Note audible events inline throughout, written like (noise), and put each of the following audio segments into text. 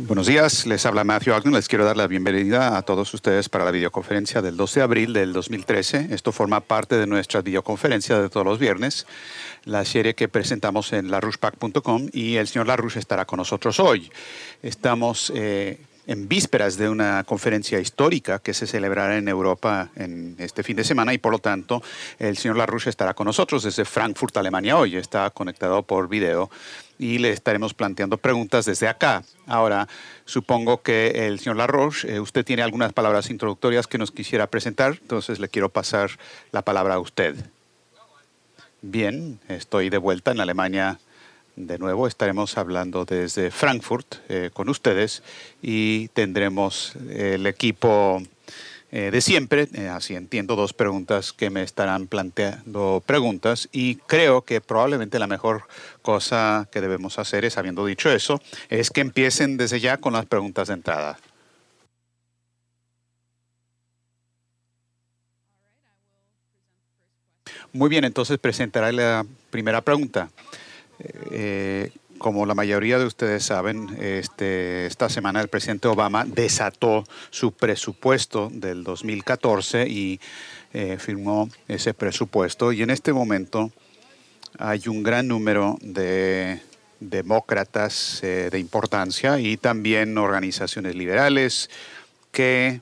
Buenos días, les habla Matthew Ogden. Les quiero dar la bienvenida a todos ustedes para la videoconferencia del 12 de abril del 2013. Esto forma parte de nuestra videoconferencia de todos los viernes, la serie que presentamos en larrushpack.com. y el señor Larouche estará con nosotros hoy. Estamos eh, en vísperas de una conferencia histórica que se celebrará en Europa en este fin de semana y por lo tanto el señor Larouche estará con nosotros desde Frankfurt, Alemania hoy, está conectado por video y le estaremos planteando preguntas desde acá. Ahora, supongo que el señor Larroche eh, usted tiene algunas palabras introductorias que nos quisiera presentar, entonces le quiero pasar la palabra a usted. Bien, estoy de vuelta en Alemania de nuevo estaremos hablando desde Frankfurt eh, con ustedes y tendremos el equipo eh, de siempre, eh, así entiendo dos preguntas que me estarán planteando preguntas y creo que probablemente la mejor cosa que debemos hacer es, habiendo dicho eso, es que empiecen desde ya con las preguntas de entrada. Muy bien, entonces presentaré la primera pregunta. Eh, como la mayoría de ustedes saben, este, esta semana el presidente Obama desató su presupuesto del 2014 y eh, firmó ese presupuesto. Y en este momento hay un gran número de demócratas eh, de importancia y también organizaciones liberales que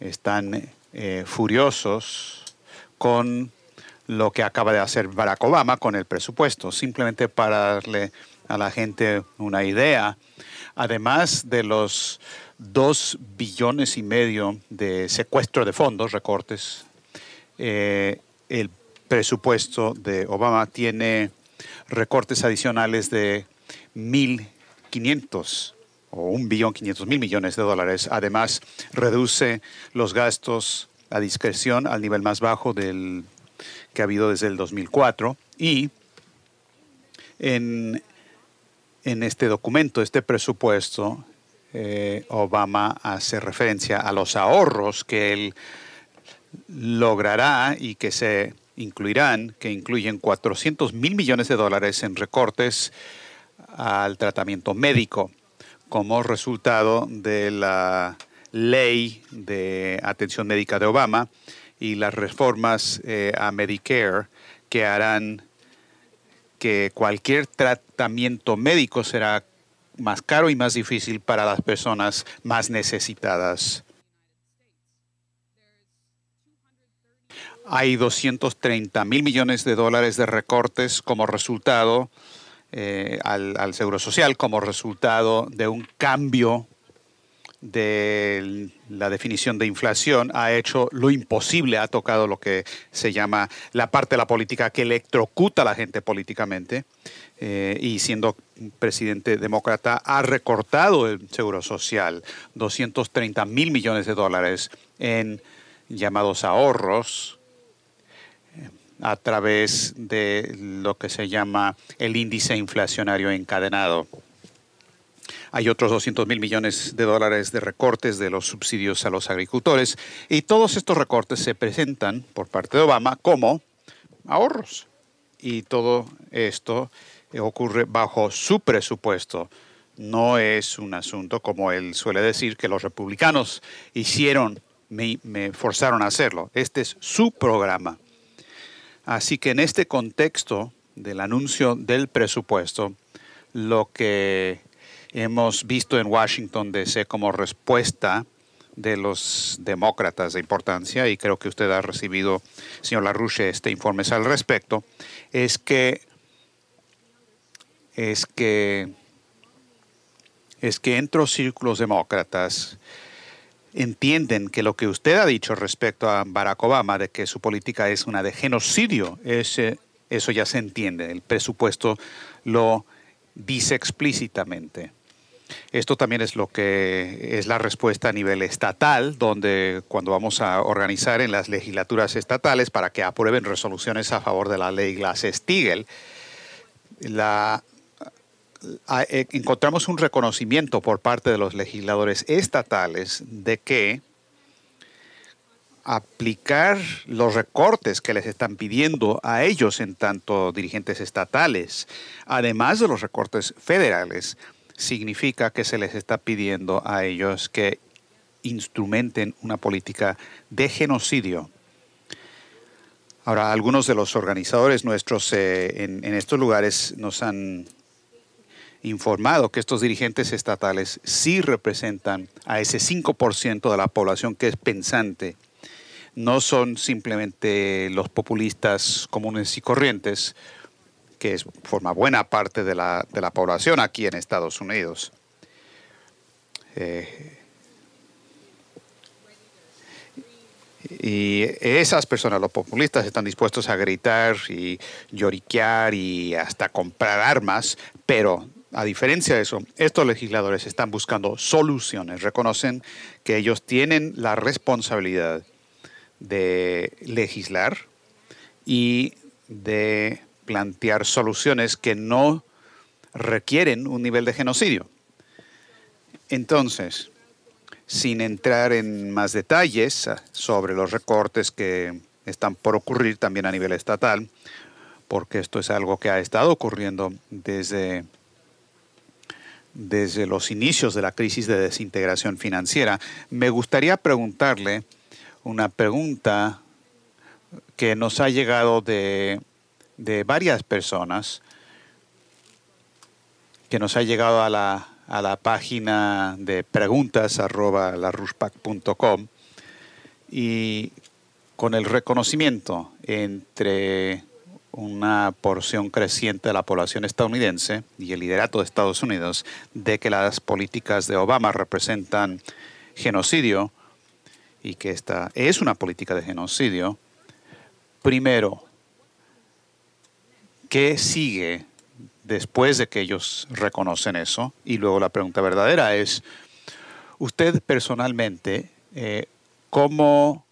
están furiosos con lo que acaba de hacer Barack Obama con el presupuesto, simplemente para darle a la gente una idea. Además de los dos billones y medio de secuestro de fondos, recortes, eh, el presupuesto de Obama tiene recortes adicionales de 1.500 o 1.500.000 millones de dólares. Además, reduce los gastos a discreción al nivel más bajo del que ha habido desde el 2004 y en, este documento, este presupuesto, eh, Obama hace referencia a los ahorros que él logrará y que se incluirán, que incluyen 400 mil millones de dólares en recortes al tratamiento médico como resultado de la ley de atención médica de Obama y las reformas eh, a Medicare que harán que cualquier tratamiento médico será más caro y más difícil para las personas más necesitadas. Hay 230 mil millones de dólares de recortes como resultado eh, al, al Seguro Social, como resultado de un cambio de la definición de inflación ha hecho lo imposible, ha tocado lo que se llama la parte de la política que electrocuta a la gente políticamente eh, y siendo presidente demócrata ha recortado el Seguro Social 230 mil millones de dólares en llamados ahorros eh, a través de lo que se llama el índice inflacionario encadenado. Hay otros 200 mil millones de dólares de recortes de los subsidios a los agricultores. Y todos estos recortes se presentan por parte de Obama como ahorros. Y todo esto ocurre bajo su presupuesto. No es un asunto, como él suele decir, que los republicanos hicieron, me, me forzaron a hacerlo. Este es su programa. Así que en este contexto del anuncio del presupuesto, lo que hemos visto en Washington DC como respuesta de los demócratas de importancia, y creo que usted ha recibido, señor Larouche, este informe al respecto, es que es que es que entre círculos demócratas entienden que lo que usted ha dicho respecto a Barack Obama, de que su política es una de genocidio, ese, eso ya se entiende. El presupuesto lo dice explícitamente. Esto también es lo que es la respuesta a nivel estatal, donde cuando vamos a organizar en las legislaturas estatales para que aprueben resoluciones a favor de la ley Glass-Steagall, eh, encontramos un reconocimiento por parte de los legisladores estatales de que aplicar los recortes que les están pidiendo a ellos en tanto dirigentes estatales, además de los recortes federales, significa que se les está pidiendo a ellos que instrumenten una política de genocidio. Ahora, algunos de los organizadores nuestros eh, en, en estos lugares nos han informado que estos dirigentes estatales sí representan a ese 5% de la población que es pensante. No son simplemente los populistas comunes y corrientes que forma buena parte de la, población aquí en Estados Unidos. Eh, y esas personas, los populistas, están dispuestos a gritar y lloriquear y hasta comprar armas, pero a diferencia de eso, estos legisladores están buscando soluciones, reconocen que ellos tienen la responsabilidad de legislar y de plantear soluciones que no requieren un nivel de genocidio. Entonces, sin entrar en más detalles sobre los recortes que están por ocurrir también a nivel estatal, porque esto es algo que ha estado ocurriendo desde, desde los inicios de la crisis de desintegración financiera, me gustaría preguntarle una pregunta que nos ha llegado de de varias personas que nos ha llegado a la, a la página de preguntas arroba y con el reconocimiento entre una porción creciente de la población estadounidense y el liderato de Estados Unidos de que las políticas de Obama representan genocidio y que esta es una política de genocidio, primero ¿Qué sigue después de que ellos reconocen eso? Y luego la pregunta verdadera es, usted personalmente, eh, ¿cómo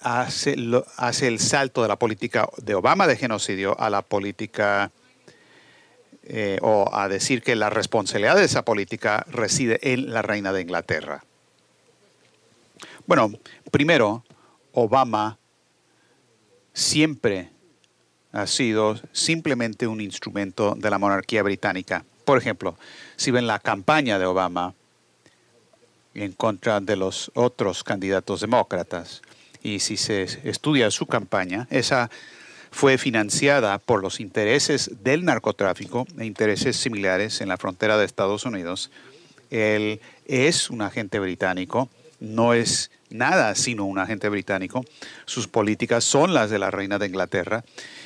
hace, el salto de la política de Obama de genocidio a la política... Eh, o a decir que la responsabilidad de esa política reside en la reina de Inglaterra. Bueno, primero, Obama siempre ha sido simplemente un instrumento de la monarquía británica. Por ejemplo, si ven la campaña de Obama en contra de los otros candidatos demócratas, y si se estudia su campaña, esa fue financiada por los intereses del narcotráfico e intereses similares en la frontera de Estados Unidos. Él es un agente británico no es nada sino un agente británico. Sus políticas son las de la reina de Inglaterra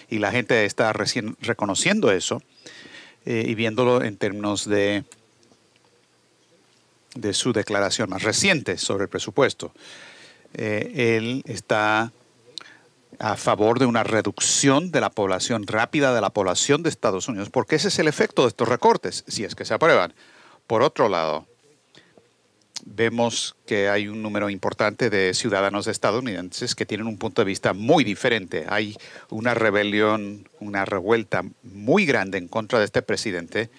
y la gente está recién reconociendo eso eh, y viéndolo en términos de, de su declaración más reciente sobre el presupuesto. Eh, él está a favor de una reducción de la población rápida de la población de Estados Unidos, porque ese es el efecto de estos recortes, si es que se aprueban. Por otro lado, vemos que hay un número importante de ciudadanos estadounidenses que tienen un punto de vista muy diferente. Hay una rebelión, una revuelta muy grande en contra de este presidente,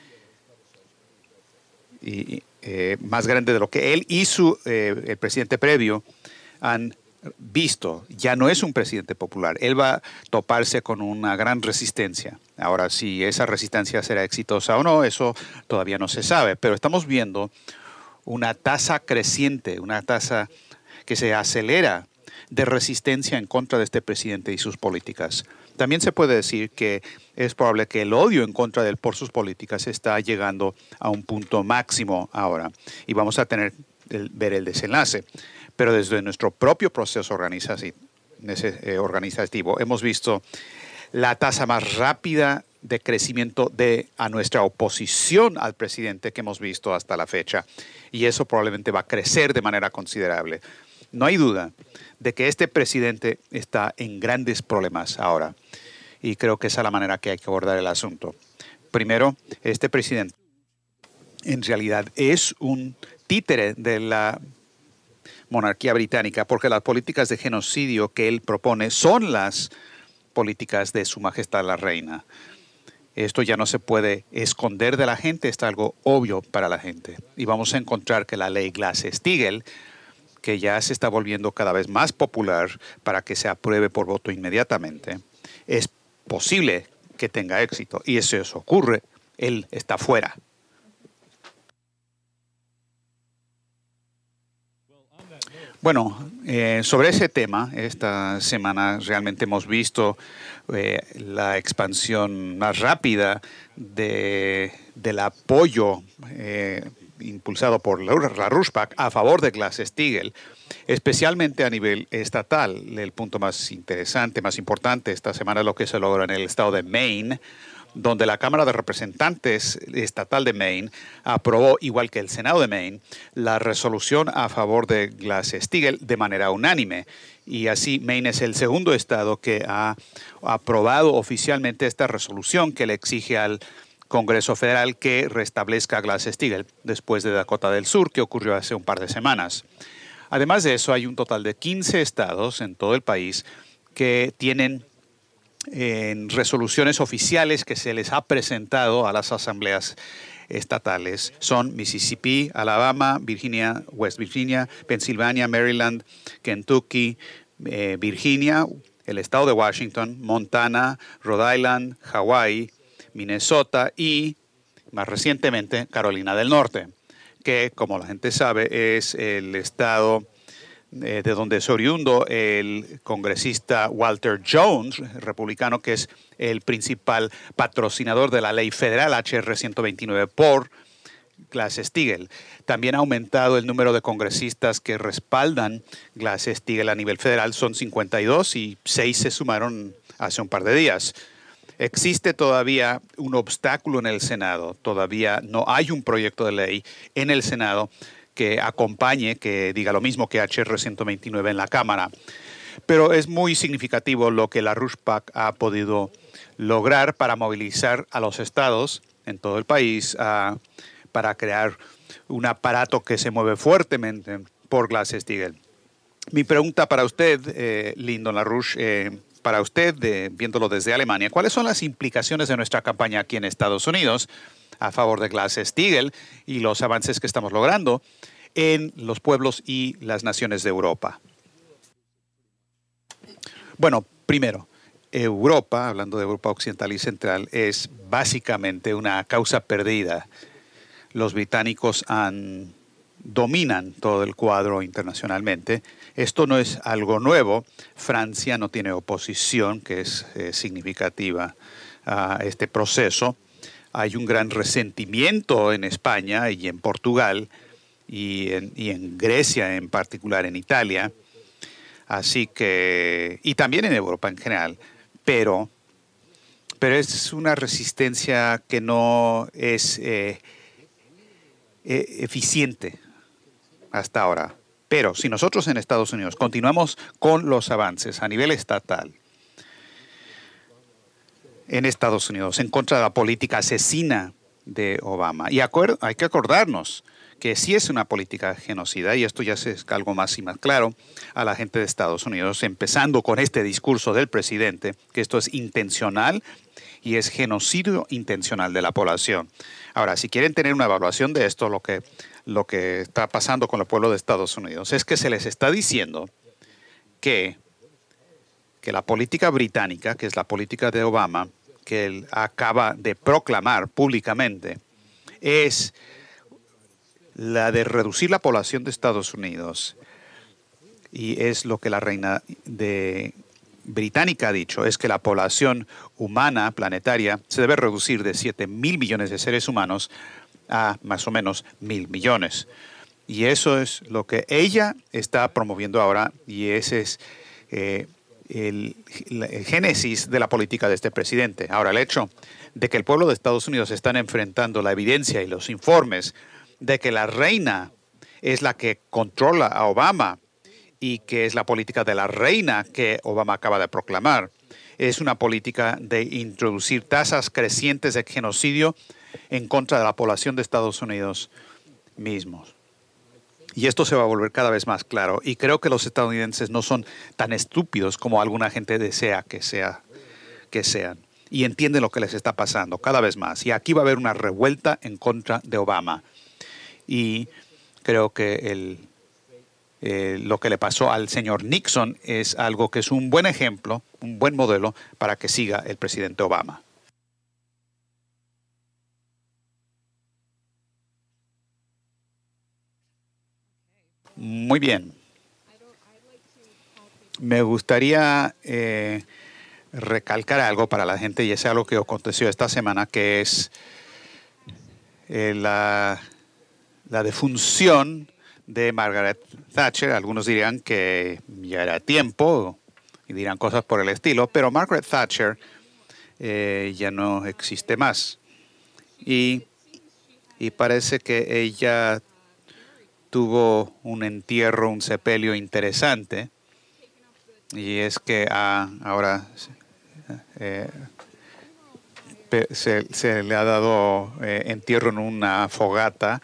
y, eh, más grande de lo que él y su, eh, el presidente previo han visto. Ya no es un presidente popular. Él va a toparse con una gran resistencia. Ahora, si esa resistencia será exitosa o no, eso todavía no se sabe, pero estamos viendo una tasa creciente, una tasa que se acelera de resistencia en contra de este presidente y sus políticas. También se puede decir que es probable que el odio en contra de él por sus políticas está llegando a un punto máximo ahora y vamos a tener el, ver el desenlace. Pero desde nuestro propio proceso eh, organizativo hemos visto la tasa más rápida de crecimiento de a nuestra oposición al presidente que hemos visto hasta la fecha. Y eso probablemente va a crecer de manera considerable. No hay duda de que este presidente está en grandes problemas ahora. Y creo que esa es la manera que hay que abordar el asunto. Primero, este presidente en realidad es un títere de la monarquía británica, porque las políticas de genocidio que él propone son las políticas de Su Majestad la Reina. Esto ya no se puede esconder de la gente, Está algo obvio para la gente. Y vamos a encontrar que la ley Glass-Steagall, que ya se está volviendo cada vez más popular para que se apruebe por voto inmediatamente, es posible que tenga éxito. Y eso, eso ocurre, él está fuera. Bueno, eh, sobre ese tema, esta semana realmente hemos visto eh, la expansión más rápida del apoyo eh, impulsado por la Rushback a favor de Glass Steagall, especialmente a nivel estatal. El punto más interesante, más importante esta semana es lo que se logra en el estado de Maine donde la Cámara de Representantes Estatal de Maine aprobó, igual que el Senado de Maine, la resolución a favor de Glass-Steagall de manera unánime. Y así Maine es el segundo estado que ha aprobado oficialmente esta resolución que le exige al Congreso Federal que restablezca Glass-Steagall después de Dakota del Sur, que ocurrió hace un par de semanas. Además de eso, hay un total de 15 estados en todo el país que tienen en resoluciones oficiales que se les ha presentado a las asambleas estatales. Son Mississippi, Alabama, Virginia, West Virginia, Pensilvania, Maryland, Kentucky, eh, Virginia, el estado de Washington, Montana, Rhode Island, Hawaii, Minnesota y, más recientemente, Carolina del Norte, que, como la gente sabe, es el estado eh, de donde es oriundo el congresista Walter Jones, republicano, que es el principal patrocinador de la ley federal HR 129 por Glass-Steagall. También ha aumentado el número de congresistas que respaldan Glass-Steagall a nivel federal, son 52 y 6 se sumaron hace un par de días. Existe todavía un obstáculo en el Senado, todavía no hay un proyecto de ley en el Senado que acompañe, que diga lo mismo que HR129 en la Cámara. Pero es muy significativo lo que la Pack ha podido lograr para movilizar a los estados en todo el país ah, para crear un aparato que se mueve fuertemente por Glass-Steagall. Mi pregunta para usted, eh, la LaRouche, eh, para usted, viéndolo desde Alemania, ¿cuáles son las implicaciones de nuestra campaña aquí en Estados Unidos? a favor de Glass Steagall y los avances que estamos logrando en los pueblos y las naciones de Europa. Bueno, primero, Europa, hablando de Europa Occidental y Central, es básicamente una causa perdida. Los británicos dominan todo el cuadro internacionalmente. Esto no es algo nuevo. Francia no tiene oposición, que es eh, significativa a este proceso hay un gran resentimiento en España y en Portugal y en, Grecia en particular, en Italia, así que, y también en Europa en general, pero, pero es una resistencia que no es eh, e-, eficiente hasta ahora. Pero si nosotros en Estados Unidos continuamos con los avances a nivel estatal, en Estados Unidos, en contra de la política asesina de Obama. Y hay que acordarnos que sí es una política genocida, y esto ya se es algo más y más claro a la gente de Estados Unidos, empezando con este discurso del presidente, que esto es intencional y es genocidio intencional de la población. Ahora, si quieren tener una evaluación de esto, lo que, lo que está pasando con el pueblo de Estados Unidos es que se les está diciendo que que la política británica, que es la política de Obama, que él acaba de proclamar públicamente, es la de reducir la población de Estados Unidos. Y es lo que la reina de británica ha dicho, es que la población humana planetaria se debe reducir de 7 mil millones de seres humanos a más o menos mil millones. Y eso es lo que ella está promoviendo ahora y ese es eh, el, génesis de la política de este presidente. Ahora, el hecho de que el pueblo de Estados Unidos están enfrentando la evidencia y los informes de que la reina es la que controla a Obama y que es la política de la reina que Obama acaba de proclamar. Es una política de introducir tasas crecientes de genocidio en contra de la población de Estados Unidos mismos. Y esto se va a volver cada vez más claro. Y creo que los estadounidenses no son tan estúpidos como alguna gente desea que, sea, que sean. Y entienden lo que les está pasando cada vez más. Y aquí va a haber una revuelta en contra de Obama. Y creo que eh, lo que le pasó al señor Nixon es algo que es un buen ejemplo, un buen modelo para que siga el presidente Obama. Muy bien. Me gustaría eh, recalcar algo para la gente y es algo que aconteció esta semana, que es eh, la, defunción de Margaret Thatcher. Algunos dirían que ya era tiempo y dirán cosas por el estilo, pero Margaret Thatcher eh, ya no existe más. Y, y parece que ella tuvo un entierro, un sepelio interesante, y es que ah, ahora eh, se, le ha dado eh, entierro en una fogata,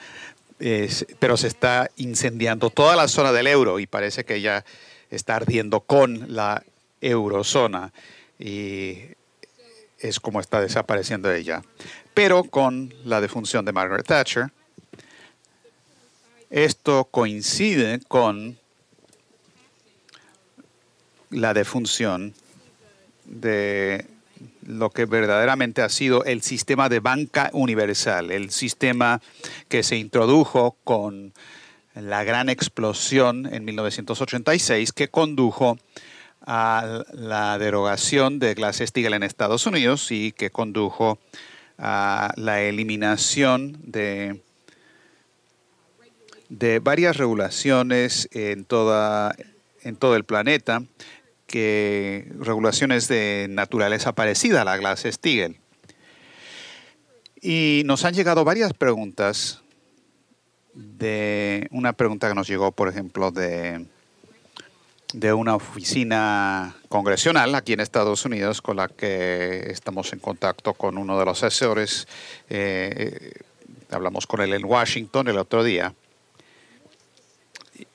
pero se está incendiando toda la zona del euro y parece que ya está ardiendo con la eurozona y es como está desapareciendo ella. Pero con la defunción de Margaret Thatcher, esto coincide con la defunción de lo que verdaderamente ha sido el sistema de banca universal, el sistema que se introdujo con la gran explosión en 1986 que condujo a la derogación de Glass-Steagall en Estados Unidos y que condujo a la eliminación de de varias regulaciones en, toda, en todo el planeta, que, regulaciones de naturaleza parecida a la Glass Steagall. Y nos han llegado varias preguntas de una pregunta que nos llegó, por ejemplo, de, de una oficina congresional aquí en Estados Unidos con la que estamos en contacto con uno de los asesores. Eh, eh, hablamos con él en Washington el otro día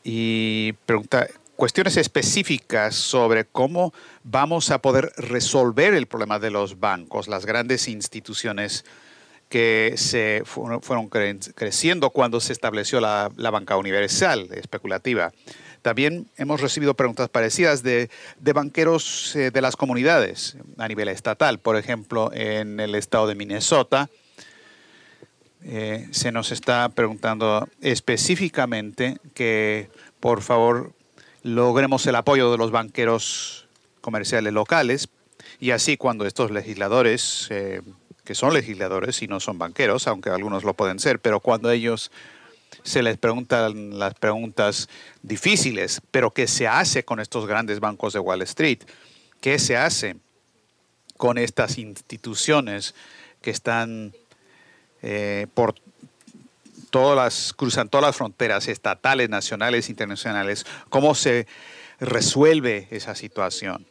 y pregunta cuestiones específicas sobre cómo vamos a poder resolver el problema de los bancos, las grandes instituciones que se fueron, creciendo cuando se estableció la, banca universal especulativa. También hemos recibido preguntas parecidas de, banqueros eh, de las comunidades a nivel estatal, por ejemplo, en el estado de Minnesota eh, se nos está preguntando específicamente que por favor logremos el apoyo de los banqueros comerciales locales y así cuando estos legisladores, eh, que son legisladores y no son banqueros, aunque algunos lo pueden ser, pero cuando ellos se les preguntan las preguntas difíciles, pero ¿qué se hace con estos grandes bancos de Wall Street? ¿Qué se hace con estas instituciones que están eh, por todas las, cruzan todas las fronteras estatales, nacionales, internacionales. ¿Cómo se resuelve esa situación?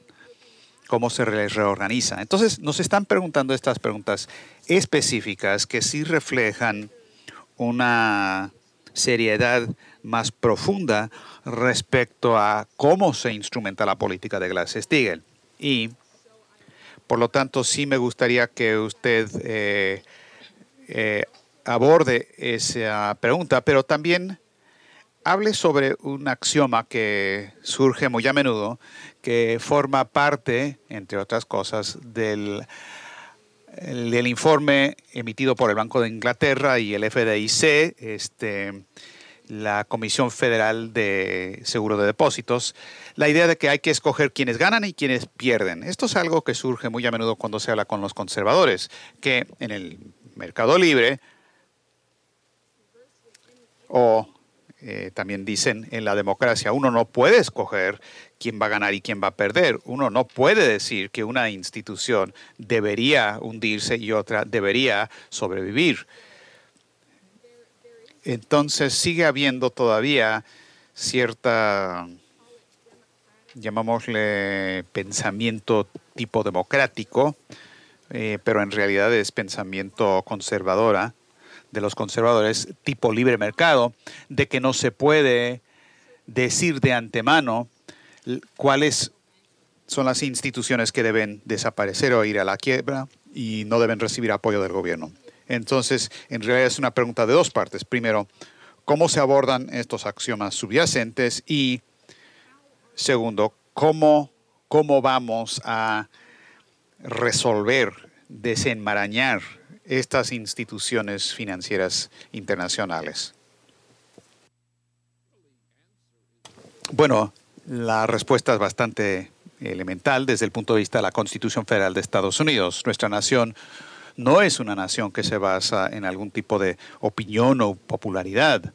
¿Cómo se reorganiza? Entonces, nos están preguntando estas preguntas específicas que sí reflejan una seriedad más profunda respecto a cómo se instrumenta la política de Glass-Steagall. Y, por lo tanto, sí me gustaría que usted eh, eh, aborde esa pregunta, pero también hable sobre un axioma que surge muy a menudo, que forma parte, entre otras cosas, del, del informe emitido por el Banco de Inglaterra y el FDIC, este, la Comisión Federal de Seguro de Depósitos, la idea de que hay que escoger quienes ganan y quienes pierden. Esto es algo que surge muy a menudo cuando se habla con los conservadores, que en el mercado libre o eh, también dicen en la democracia, uno no puede escoger quién va a ganar y quién va a perder. Uno no puede decir que una institución debería hundirse y otra debería sobrevivir. Entonces sigue habiendo todavía cierta, llamámosle, pensamiento tipo democrático, eh, pero en realidad es pensamiento conservadora, de los conservadores, tipo libre mercado, de que no se puede decir de antemano cuáles son las instituciones que deben desaparecer o ir a la quiebra y no deben recibir apoyo del gobierno. Entonces, en realidad es una pregunta de dos partes. Primero, ¿cómo se abordan estos axiomas subyacentes? Y segundo, ¿cómo, cómo vamos a resolver, desenmarañar estas instituciones financieras internacionales? Bueno, la respuesta es bastante elemental desde el punto de vista de la Constitución Federal de Estados Unidos. Nuestra nación no es una nación que se basa en algún tipo de opinión o popularidad.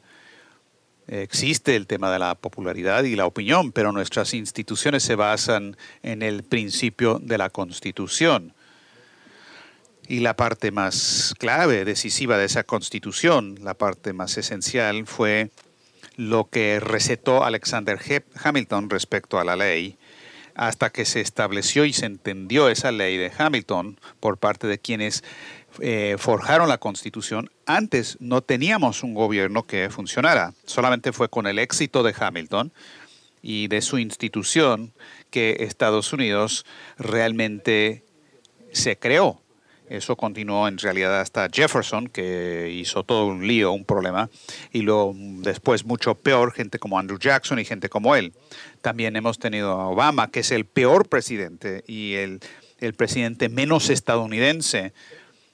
Existe el tema de la popularidad y la opinión, pero nuestras instituciones se basan en el principio de la Constitución. Y la parte más clave, decisiva de esa Constitución, la parte más esencial, fue lo que recetó Alexander Hamilton respecto a la ley hasta que se estableció y se entendió esa ley de Hamilton por parte de quienes eh, forjaron la constitución, antes no teníamos un gobierno que funcionara. Solamente fue con el éxito de Hamilton y de su institución que Estados Unidos realmente se creó. Eso continuó en realidad hasta Jefferson, que hizo todo un lío, un problema, y luego mm, después mucho peor, gente como Andrew Jackson y gente como él. También hemos tenido a Obama, que es el peor presidente y el, presidente menos estadounidense,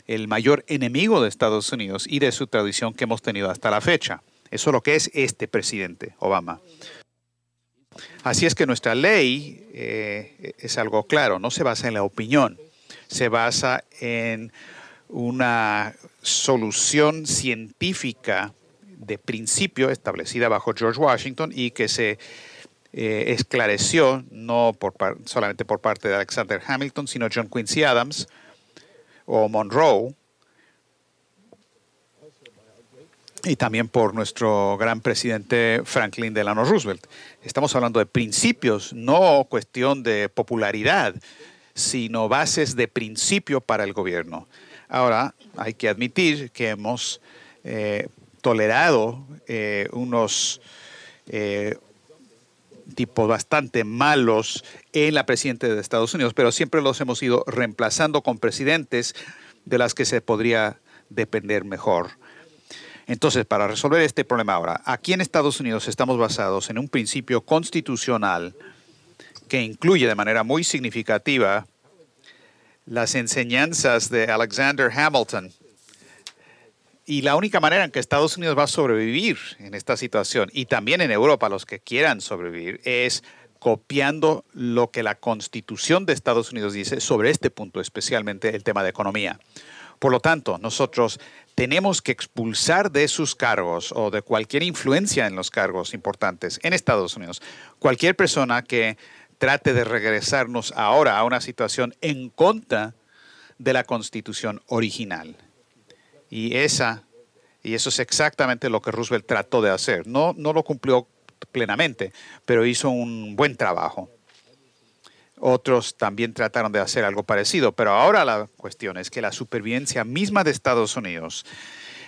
el mayor enemigo de Estados Unidos y de su tradición que hemos tenido hasta la fecha. Eso es lo que es este presidente, Obama. Así es que nuestra ley eh, es algo claro, no se basa en la opinión se basa en una solución científica de principio establecida bajo George Washington y que se eh, esclareció no por solamente por parte de Alexander Hamilton, sino John Quincy Adams o Monroe, y también por nuestro gran presidente Franklin Delano Roosevelt. Estamos hablando de principios, no cuestión de popularidad, sino bases de principio para el gobierno. Ahora, hay que admitir que hemos eh, tolerado eh, unos eh, tipos bastante malos en la presidenta de Estados Unidos, pero siempre los hemos ido reemplazando con presidentes de las que se podría depender mejor. Entonces, para resolver este problema ahora, aquí en Estados Unidos estamos basados en un principio constitucional que incluye de manera muy significativa las enseñanzas de Alexander Hamilton. Y la única manera en que Estados Unidos va a sobrevivir en esta situación, y también en Europa, los que quieran sobrevivir, es copiando lo que la Constitución de Estados Unidos dice sobre este punto, especialmente el tema de economía. Por lo tanto, nosotros tenemos que expulsar de sus cargos o de cualquier influencia en los cargos importantes en Estados Unidos cualquier persona que trate de regresarnos ahora a una situación en contra de la constitución original. Y esa y eso es exactamente lo que Roosevelt trató de hacer. No, no lo cumplió plenamente, pero hizo un buen trabajo. Otros también trataron de hacer algo parecido, pero ahora la cuestión es que la supervivencia misma de Estados Unidos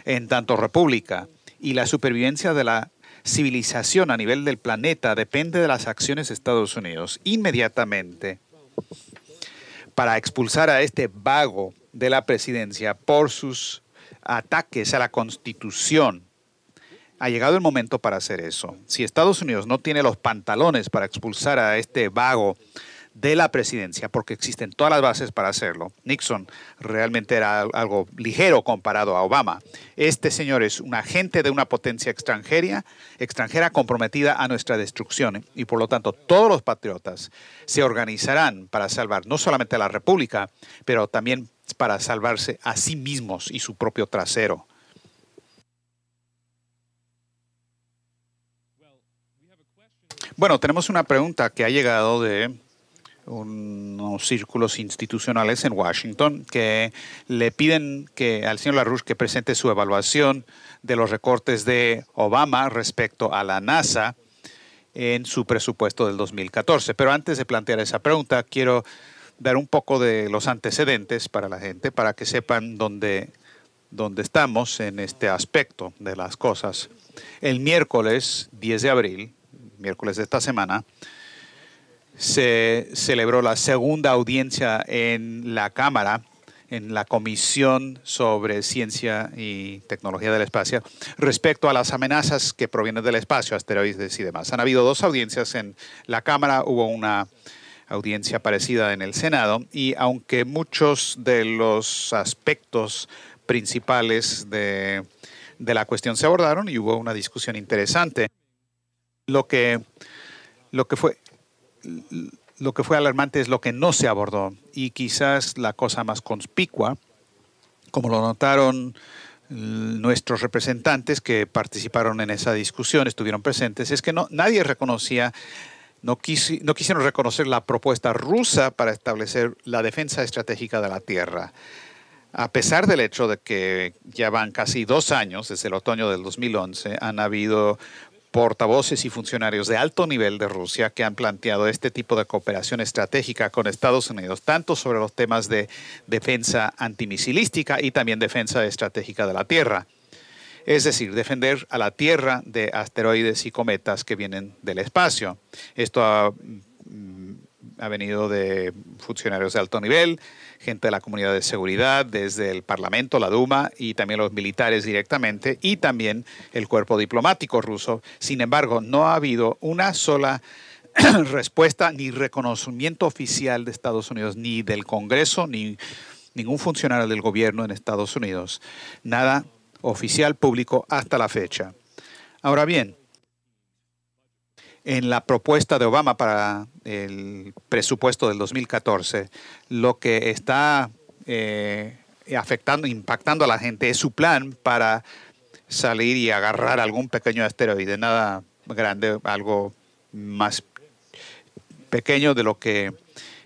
en tanto república y la supervivencia de la civilización a nivel del planeta depende de las acciones de Estados Unidos inmediatamente para expulsar a este vago de la presidencia por sus ataques a la constitución. Ha llegado el momento para hacer eso. Si Estados Unidos no tiene los pantalones para expulsar a este vago de la presidencia, porque existen todas las bases para hacerlo. Nixon realmente era algo ligero comparado a Obama. Este señor es un agente de una potencia extranjera, extranjera comprometida a nuestra destrucción ¿eh? y por lo tanto todos los patriotas se organizarán para salvar no solamente a la República, pero también para salvarse a sí mismos y su propio trasero. Bueno, tenemos una pregunta que ha llegado de unos círculos institucionales en Washington que le piden que al señor LaRouche que presente su evaluación de los recortes de Obama respecto a la NASA en su presupuesto del 2014. Pero antes de plantear esa pregunta, quiero dar un poco de los antecedentes para la gente, para que sepan dónde, dónde estamos en este aspecto de las cosas. El miércoles 10 de abril, miércoles de esta semana, se celebró la segunda audiencia en la Cámara, en la Comisión sobre Ciencia y Tecnología del Espacio, respecto a las amenazas que provienen del espacio, asteroides y demás. Han habido dos audiencias en la Cámara, hubo una audiencia parecida en el Senado, y aunque muchos de los aspectos principales de, la cuestión se abordaron y hubo una discusión interesante, lo que, lo que fue lo que fue alarmante es lo que no se abordó y quizás la cosa más conspicua, como lo notaron mm, nuestros representantes que participaron en esa discusión, estuvieron presentes, es que no, nadie reconocía, no, no quisieron reconocer la propuesta rusa para establecer la defensa estratégica de la Tierra. A pesar del hecho de que ya van casi dos años, desde el otoño del 2011, han habido portavoces y funcionarios de alto nivel de Rusia que han planteado este tipo de cooperación estratégica con Estados Unidos, tanto sobre los temas de defensa antimisilística y también defensa estratégica de la Tierra. Es decir, defender a la Tierra de asteroides y cometas que vienen del espacio. Esto ha mm, ha venido de funcionarios de alto nivel, gente de la comunidad de seguridad, desde el Parlamento, la Duma y también los militares directamente y también el cuerpo diplomático ruso. Sin embargo, no ha habido una sola (clears throat) respuesta ni reconocimiento oficial de Estados Unidos, ni del Congreso, ni ningún funcionario del gobierno en Estados Unidos. Nada oficial público hasta la fecha. Ahora bien, en la propuesta de Obama para el presupuesto del 2014. Lo que está eh, afectando, impactando a la gente es su plan para salir y agarrar algún pequeño asteroide, nada grande, algo más pequeño de lo que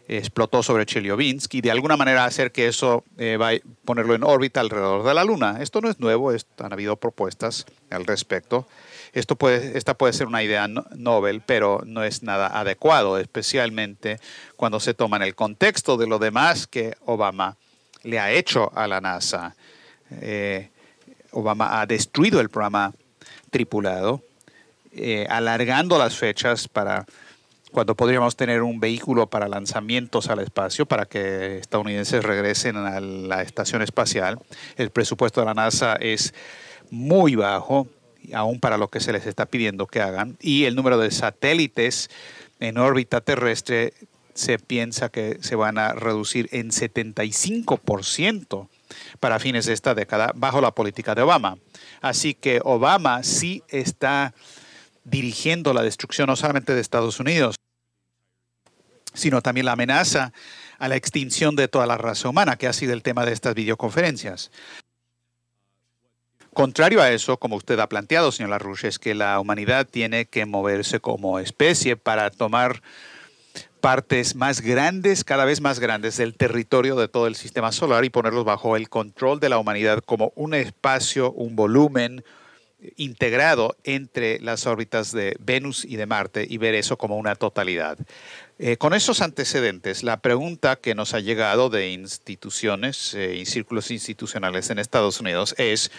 explotó sobre Chelyabinsk y de alguna manera hacer que eso eh, va a ponerlo en órbita alrededor de la Luna. Esto no es nuevo, han habido propuestas al respecto. Esto puede, esta puede ser una idea Nobel, novel, pero no es nada adecuado, especialmente cuando se toma en el contexto de lo demás que Obama le ha hecho a la NASA. Eh, Obama ha destruido el programa tripulado, eh, alargando las fechas para cuando podríamos tener un vehículo para lanzamientos al espacio para que estadounidenses regresen a la estación espacial. El presupuesto de la NASA es muy bajo, aún para lo que se les está pidiendo que hagan. Y el número de satélites en órbita terrestre se piensa que se van a reducir en 75% para fines de esta década bajo la política de Obama. Así que Obama sí está dirigiendo la destrucción no solamente de Estados Unidos, sino también la amenaza a la extinción de toda la raza humana, que ha sido el tema de estas videoconferencias. Contrario a eso, como usted ha planteado, señor Larouche, es que la humanidad tiene que moverse como especie para tomar partes más grandes, cada vez más grandes, del territorio de todo el sistema solar y ponerlos bajo el control de la humanidad como un espacio, un volumen integrado entre las órbitas de Venus y de Marte y ver eso como una totalidad. Eh, con esos antecedentes, la pregunta que nos ha llegado de instituciones eh, y círculos institucionales en Estados Unidos es,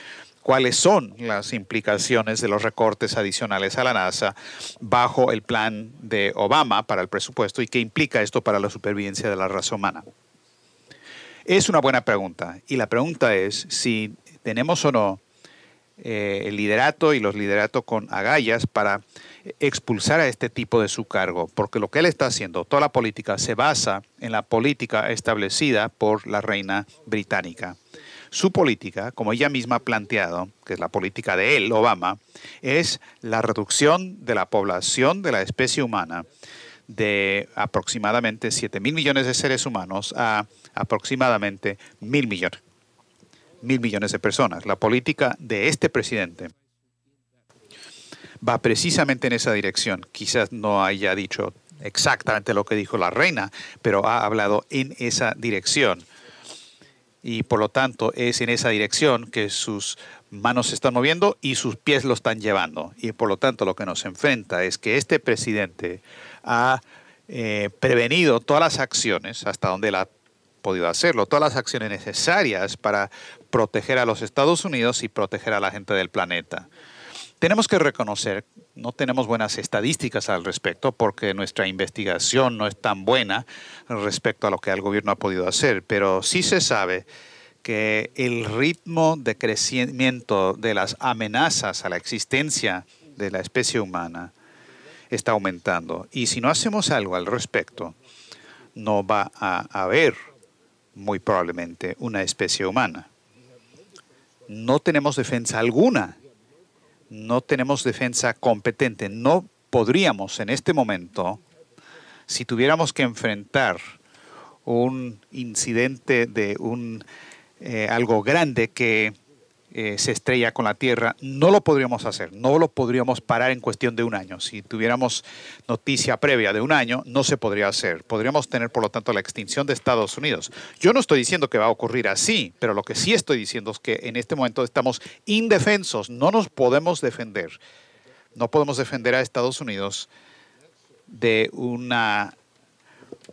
cuáles son las implicaciones de los recortes adicionales a la NASA bajo el plan de Obama para el presupuesto y qué implica esto para la supervivencia de la raza humana. Es una buena pregunta y la pregunta es si tenemos o no eh, el liderato y los lideratos con agallas para expulsar a este tipo de su cargo, porque lo que él está haciendo, toda la política, se basa en la política establecida por la reina británica. Su política, como ella misma ha planteado, que es la política de él, Obama, es la reducción de la población de la especie humana de aproximadamente 7 mil millones de seres humanos a aproximadamente mil millones, mil millones de personas. La política de este presidente va precisamente en esa dirección. Quizás no haya dicho exactamente lo que dijo la reina, pero ha hablado en esa dirección y por lo tanto es en esa dirección que sus manos se están moviendo y sus pies lo están llevando. Y por lo tanto lo que nos enfrenta es que este presidente ha eh, prevenido todas las acciones, hasta donde él ha podido hacerlo, todas las acciones necesarias para proteger a los Estados Unidos y proteger a la gente del planeta. Tenemos que reconocer, no tenemos buenas estadísticas al respecto porque nuestra investigación no es tan buena respecto a lo que el gobierno ha podido hacer, pero sí se sabe que el ritmo de crecimiento de las amenazas a la existencia de la especie humana está aumentando. Y si no hacemos algo al respecto, no va a haber muy probablemente una especie humana. No tenemos defensa alguna no tenemos defensa competente. No podríamos en este momento, si tuviéramos que enfrentar un incidente de un eh, algo grande que eh, se estrella con la Tierra, no lo podríamos hacer, no lo podríamos parar en cuestión de un año. Si tuviéramos noticia previa de un año, no se podría hacer. Podríamos tener, por lo tanto, la extinción de Estados Unidos. Yo no estoy diciendo que va a ocurrir así, pero lo que sí estoy diciendo es que en este momento estamos indefensos, no nos podemos defender. No podemos defender a Estados Unidos de una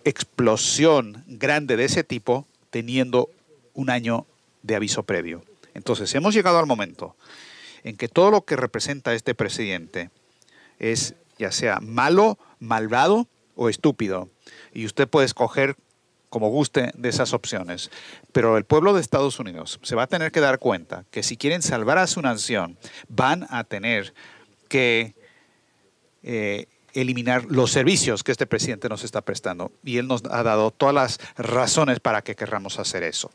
explosión grande de ese tipo teniendo un año de aviso previo. Entonces, hemos llegado al momento en que todo lo que representa este presidente es ya sea malo, malvado o estúpido. Y usted puede escoger como guste de esas opciones. Pero el pueblo de Estados Unidos se va a tener que dar cuenta que si quieren salvar a su nación, van a tener que eh, eliminar los servicios que este presidente nos está prestando. Y él nos ha dado todas las razones para que querramos hacer eso.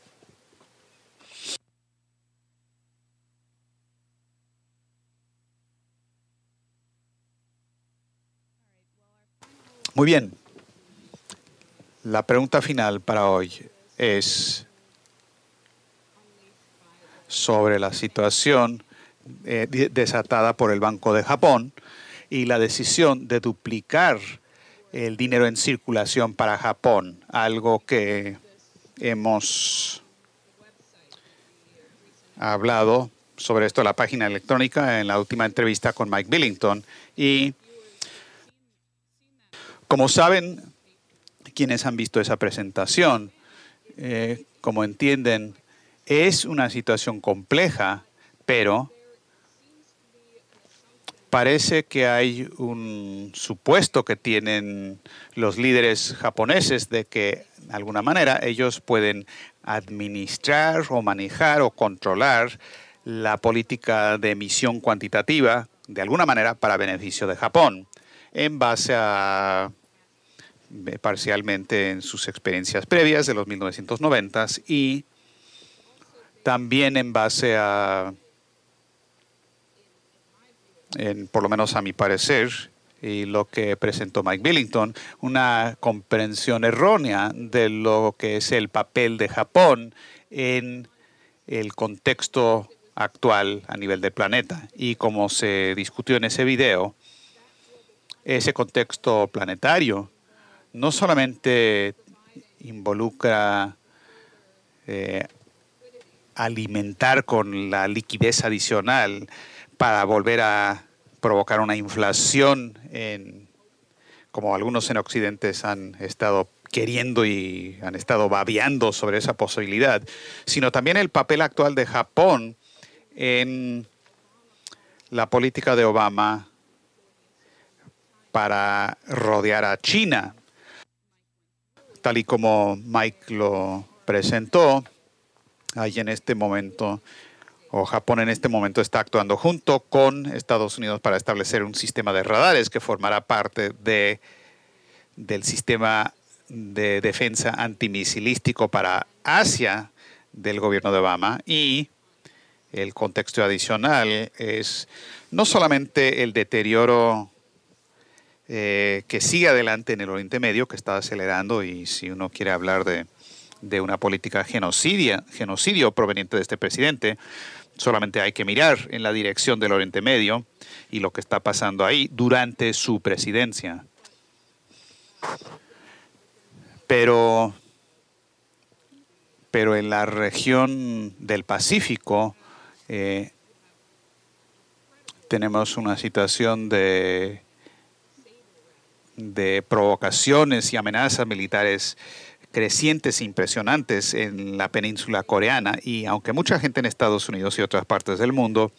Muy bien. La pregunta final para hoy es sobre la situación eh, desatada por el Banco de Japón y la decisión de duplicar el dinero en circulación para Japón, algo que hemos hablado sobre esto en la página electrónica en la última entrevista con Mike Billington y como saben quienes han visto esa presentación, eh, como entienden, es una situación compleja, pero parece que hay un supuesto que tienen los líderes japoneses de que, de alguna manera, ellos pueden administrar o manejar o controlar la política de emisión cuantitativa, de alguna manera, para beneficio de Japón en base a eh, parcialmente en sus experiencias previas de los 1990s y también en base a, por lo menos a mi parecer, y lo que presentó Mike Billington, una comprensión errónea de lo que es el papel de Japón en el contexto actual a nivel del planeta. Y como se discutió en ese video, ese contexto planetario no solamente involucra eh, alimentar con la liquidez adicional para volver a provocar una inflación en, como algunos en Occidente han estado queriendo y han estado babeando sobre esa posibilidad, sino también el papel actual de Japón en la política de Obama para rodear a China. Tal y como Mike lo presentó, ahí en este momento, o Japón en este momento está actuando junto con Estados Unidos para establecer un sistema de radares que formará parte de, del sistema de defensa antimisilístico para Asia del gobierno de Obama y el contexto adicional es no solamente el deterioro eh, que sigue adelante en el Oriente Medio, que está acelerando y si uno quiere hablar de, una política genocidia, genocidio proveniente de este presidente, solamente hay que mirar en la dirección del Oriente Medio y lo que está pasando ahí durante su presidencia. Pero, pero en la región del Pacífico eh, tenemos una situación de de provocaciones y amenazas militares crecientes e impresionantes en la península coreana y aunque mucha gente en Estados Unidos y otras partes del mundo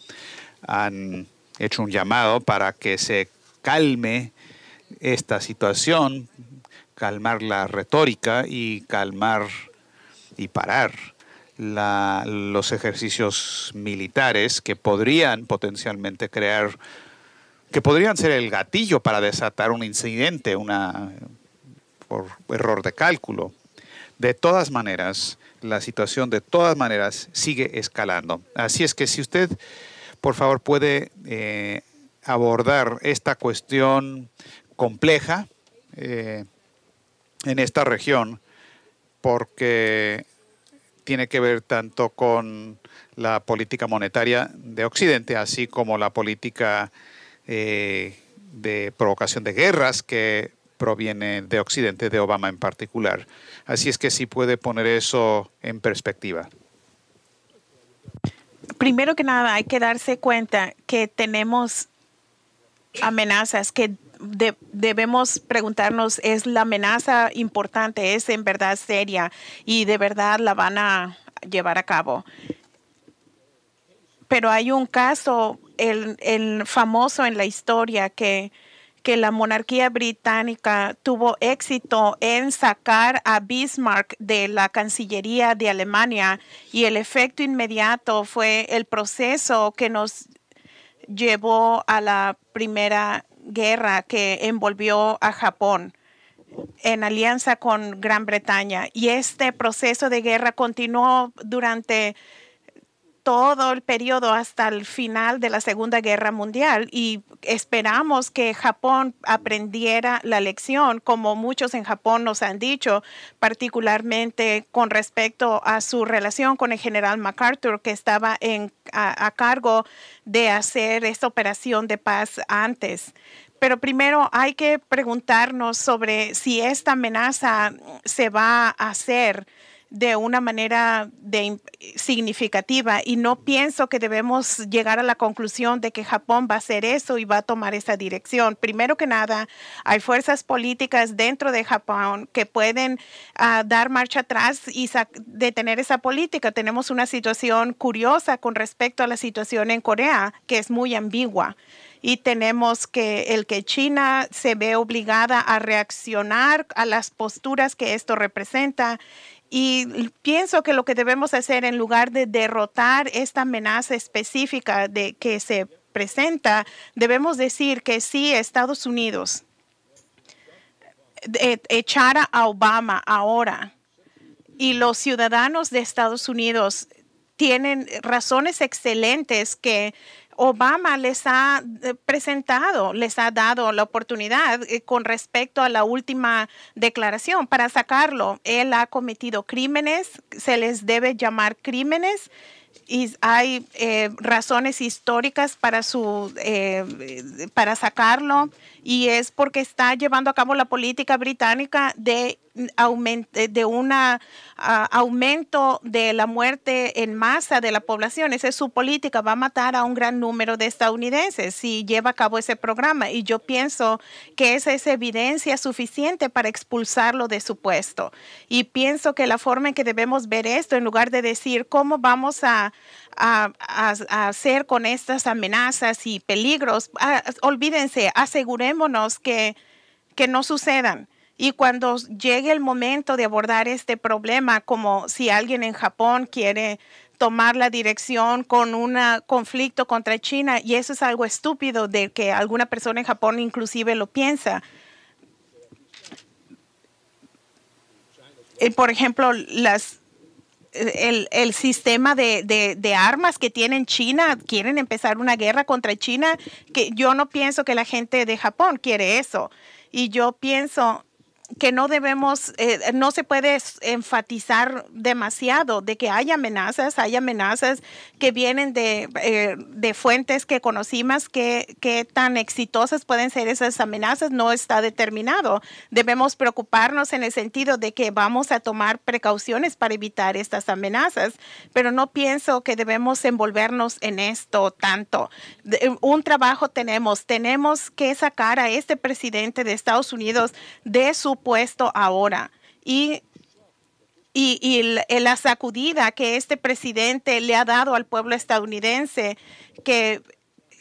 han hecho un llamado para que se calme esta situación, calmar la retórica y calmar y parar los ejercicios militares que podrían potencialmente crear que podrían ser el gatillo para desatar un incidente, una, por error de cálculo. De todas maneras, la situación de todas maneras sigue escalando. Así es que si usted, por favor, puede eh, abordar esta cuestión compleja eh, en esta región, porque tiene que ver tanto con la política monetaria de Occidente, así como la política eh, de provocación de guerras que provienen de Occidente, de Obama en particular. Así es que sí puede poner eso en perspectiva. Primero que nada, hay que darse cuenta que tenemos amenazas que debemos preguntarnos, ¿es la amenaza importante? ¿Es en verdad seria? ¿Y de verdad la van a llevar a cabo? pero hay un caso, el, famoso en la historia, que, que la monarquía británica tuvo éxito en sacar a Bismarck de la Cancillería de Alemania y el efecto inmediato fue el proceso que nos llevó a la Primera Guerra que envolvió a Japón en alianza con Gran Bretaña. Y este proceso de guerra continuó durante todo el periodo hasta el final de la Segunda Guerra Mundial y esperamos que Japón aprendiera la lección, como muchos en Japón nos han dicho, particularmente con respecto a su relación con el general MacArthur, que estaba a, a cargo de hacer esta operación de paz antes pero primero hay que preguntarnos sobre si esta amenaza se va a hacer de una manera significativa y no pienso que debemos llegar a la conclusión de que Japón va a hacer eso y va a tomar esa dirección. Primero que nada, hay fuerzas políticas dentro de Japón que pueden ah, dar marcha atrás y detener esa política. Tenemos una situación curiosa con respecto a la situación en Corea, que es muy ambigua y tenemos que el que China se ve obligada a reaccionar a las posturas que esto representa y pienso que lo que debemos hacer en lugar de derrotar esta amenaza específica de que se presenta, debemos decir que sí, Estados Unidos eh, echara a Obama ahora y los ciudadanos de Estados Unidos tienen razones excelentes que Obama les ha eh, presentado, les ha dado la oportunidad eh, con respecto a la última declaración para sacarlo. Él ha cometido crímenes, se les debe llamar crímenes y hay eh, razones históricas para su para sacarlo y es porque está llevando a cabo la política británica de de un aumento de la muerte en masa de la población. Esa es su política, va a matar a un gran número de estadounidenses si lleva a cabo ese programa. Y yo pienso que esa es evidencia suficiente para expulsarlo de su puesto. Y pienso que la forma en que debemos ver esto, en lugar de decir cómo vamos a, hacer con estas amenazas y peligros, olvídense, asegurémonos que, que no sucedan y cuando llegue el momento de abordar este problema, como si alguien en Japón quiere tomar la dirección con un conflicto contra China, y eso es algo estúpido de que alguna persona en Japón inclusive lo piensa. Eh, por ejemplo, las, el, sistema de, armas que tiene China, quieren empezar una guerra contra China, que yo no pienso que la gente de Japón quiere eso. Y yo pienso que no debemos, eh, no se puede enfatizar demasiado de que hay amenazas, hay amenazas que vienen de, eh, de fuentes que conocimos, que, qué tan exitosas pueden ser esas amenazas, no está determinado. Debemos preocuparnos en el sentido de que vamos a tomar precauciones para evitar estas amenazas, pero no pienso que debemos envolvernos en esto tanto. un trabajo tenemos, tenemos que sacar a este presidente de Estados Unidos de su puesto ahora. Y, la sacudida que este presidente le ha dado al pueblo estadounidense, que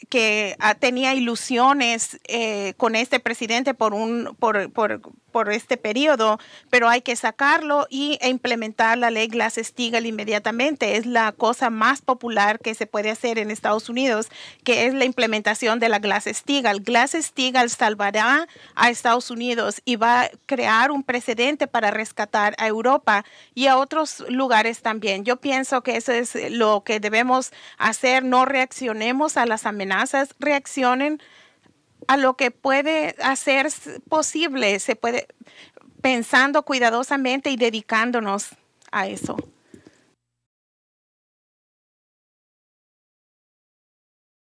que ah, tenía ilusiones eh, con este presidente por, un, por, por, por este periodo, pero hay que sacarlo y e implementar la ley Glass-Steagall inmediatamente. Es la cosa más popular que se puede hacer en Estados Unidos, que es la implementación de la Glass-Steagall. Glass-Steagall salvará a Estados Unidos y va a crear un precedente para rescatar a Europa y a otros lugares también. Yo pienso que eso es lo que debemos hacer, no reaccionemos a las amenazas reaccionen a lo que puede hacer posible, se puede pensando cuidadosamente y dedicándonos a eso.